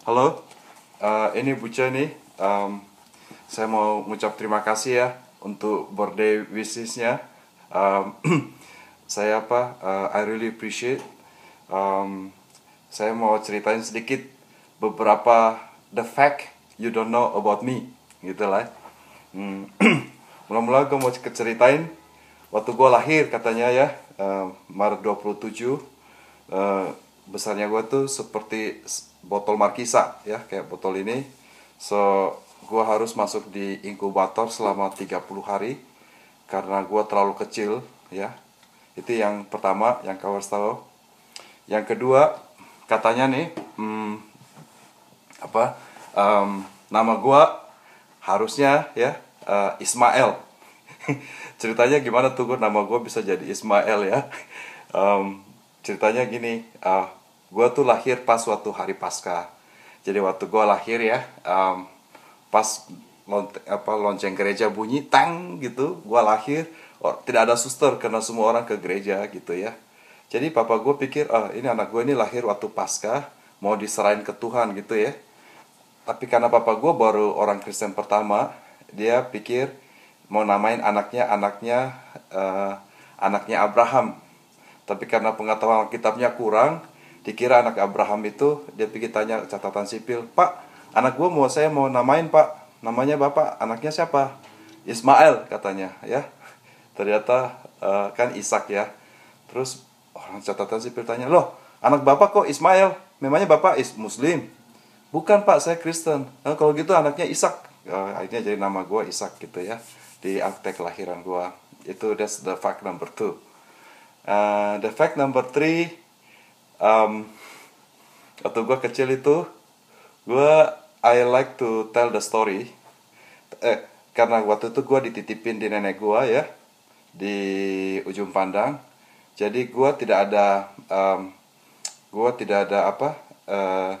Halo, uh, ini Bu nih. Um, saya mau mengucap terima kasih ya untuk birthday wishes-nya. Um, saya apa? Uh, I really appreciate. Um, saya mau ceritain sedikit beberapa the fact you don't know about me, gitu lah. Hmm. Mula-mula gue mau ceritain waktu gue lahir katanya ya uh, Maret 27 uh, besarnya gue tuh seperti botol markisa ya kayak botol ini so gue harus masuk di inkubator selama 30 hari karena gue terlalu kecil ya itu yang pertama yang kau harus tahu yang kedua katanya nih hmm, apa um, nama gue harusnya ya uh, Ismail ceritanya gimana tuh gue nama gue bisa jadi Ismail ya um, ceritanya gini uh, gue tuh lahir pas waktu hari pasca jadi waktu gue lahir ya um, pas apa lonceng gereja bunyi tang gitu gue lahir oh, tidak ada suster karena semua orang ke gereja gitu ya jadi papa gue pikir ah, ini anak gue ini lahir waktu pasca mau diserahin ke Tuhan gitu ya tapi karena papa gue baru orang Kristen pertama dia pikir mau namain anaknya anaknya uh, anaknya Abraham tapi karena pengetahuan kitabnya kurang dikira anak Abraham itu dia pikir tanya catatan sipil Pak anak gue mau saya mau namain Pak namanya bapak anaknya siapa Ismail katanya ya ternyata uh, kan Ishak ya terus orang catatan sipil tanya loh anak bapak kok Ismail memangnya bapak is Muslim bukan Pak saya Kristen nah, kalau gitu anaknya Ishak uh, akhirnya jadi nama gue Ishak gitu ya di akte kelahiran gue itu that's the fact number two uh, the fact number three um, waktu gue kecil itu gue I like to tell the story eh karena waktu itu gue dititipin di nenek gue ya di ujung pandang jadi gue tidak ada um, gue tidak ada apa uh,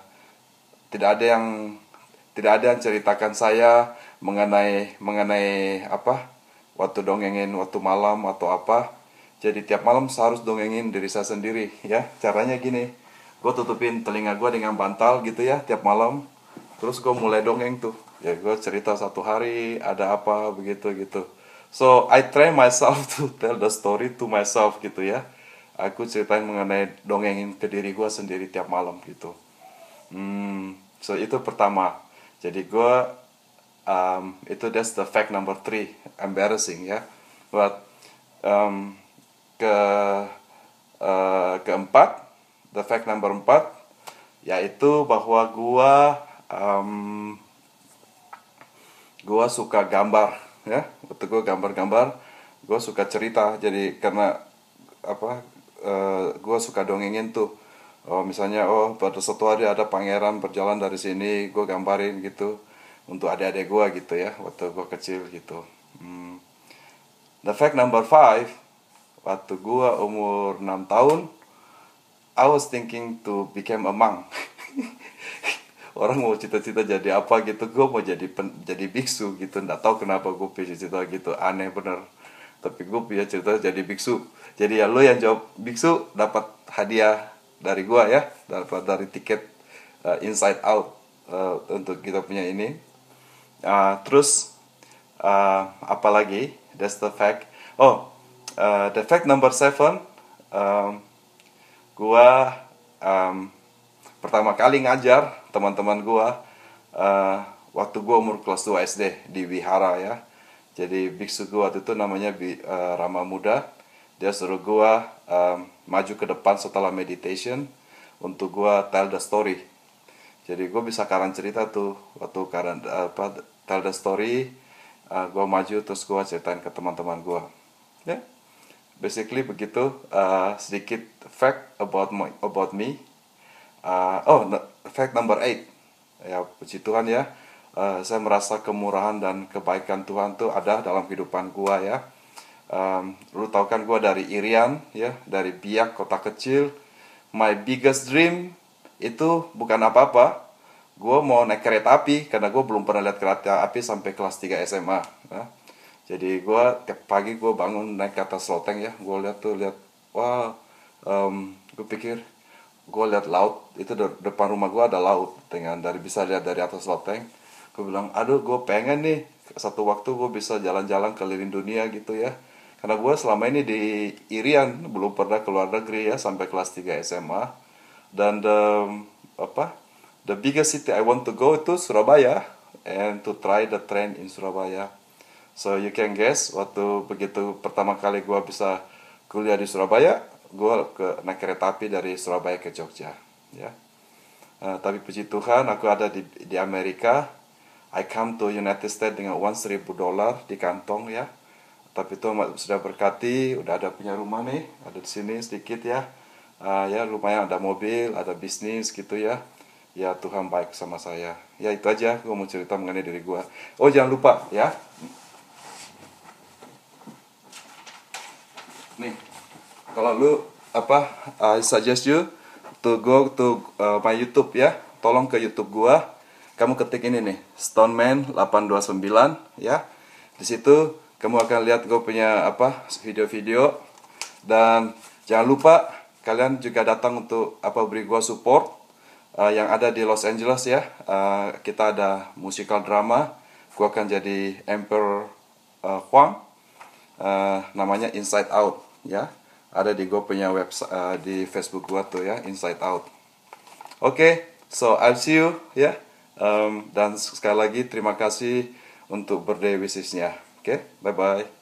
tidak ada yang tidak ada yang ceritakan saya mengenai mengenai apa waktu dongengin waktu malam atau apa jadi tiap malam seharus dongengin diri saya sendiri ya. Caranya gini, gue tutupin telinga gue dengan bantal gitu ya tiap malam. Terus gue mulai dongeng tuh. Ya gue cerita satu hari ada apa begitu gitu. So I train myself to tell the story to myself gitu ya. Aku ceritain mengenai dongengin ke diri gue sendiri tiap malam gitu. Hmm, so itu pertama. Jadi gue um, itu that's the fact number three embarrassing ya. But um, ke uh, keempat the fact number empat yaitu bahwa gua um, gua suka gambar ya waktu gua gambar-gambar gua suka cerita jadi karena apa uh, gua suka dongengin tuh oh misalnya oh pada suatu hari ada pangeran berjalan dari sini gue gambarin gitu untuk adik-adik gue gitu ya waktu gue kecil gitu hmm. the fact number five waktu gua umur 6 tahun I was thinking to become a monk orang mau cita-cita jadi apa gitu gua mau jadi pen, jadi biksu gitu nggak tahu kenapa gua punya cita gitu aneh bener tapi gua punya cerita jadi biksu jadi ya lo yang jawab biksu dapat hadiah dari gua ya dapat dari tiket uh, inside out uh, untuk kita punya ini uh, terus uh, ah, apalagi that's the fact oh uh, the fact number seven um, gua um, pertama kali ngajar teman-teman gua uh, waktu gua umur kelas 2 SD di Wihara ya jadi biksu gua waktu itu namanya uh, Rama Muda dia suruh gua um, maju ke depan setelah meditation untuk gua tell the story jadi gua bisa karan cerita tuh waktu karan apa tell the story uh, gue maju terus gua ceritain ke teman-teman gua, ya yeah basically begitu uh, sedikit fact about my about me uh, oh fact number eight ya puji Tuhan ya uh, saya merasa kemurahan dan kebaikan Tuhan tuh ada dalam kehidupan gua ya um, lu tau kan gua dari Irian ya dari Biak kota kecil my biggest dream itu bukan apa-apa Gua mau naik kereta api karena gua belum pernah lihat kereta api sampai kelas 3 SMA Ya jadi gue tiap pagi gue bangun naik ke atas loteng ya gue lihat tuh lihat wah um, gue pikir gue lihat laut itu de depan rumah gue ada laut dengan gitu dari bisa lihat dari atas loteng gue bilang aduh gue pengen nih satu waktu gue bisa jalan-jalan keliling dunia gitu ya karena gue selama ini di Irian belum pernah keluar negeri ya sampai kelas 3 SMA dan the apa the biggest city I want to go itu Surabaya and to try the train in Surabaya So you can guess waktu begitu pertama kali gua bisa kuliah di Surabaya, gua ke naik kereta api dari Surabaya ke Jogja, ya. Uh, tapi puji Tuhan aku ada di di Amerika. I come to United States dengan uang seribu dolar di kantong ya. Tapi itu sudah berkati, udah ada punya rumah nih, ada di sini sedikit ya. Uh, ya lumayan ada mobil, ada bisnis gitu ya. Ya Tuhan baik sama saya. Ya itu aja gua mau cerita mengenai diri gua. Oh jangan lupa ya. kalau lu apa I suggest you to go to uh, my YouTube ya tolong ke YouTube gua kamu ketik ini nih Man 829 ya di situ kamu akan lihat gua punya apa video-video dan jangan lupa kalian juga datang untuk apa beri gua support uh, yang ada di Los Angeles ya uh, kita ada musical drama Gua akan jadi Emperor uh, Huang uh, namanya Inside Out ya ada di gue punya website uh, di Facebook gue tuh ya Inside Out. Oke, okay, so I'll see you ya. Yeah. Um, dan sekali lagi terima kasih untuk birthday wishesnya. Oke, okay, bye bye.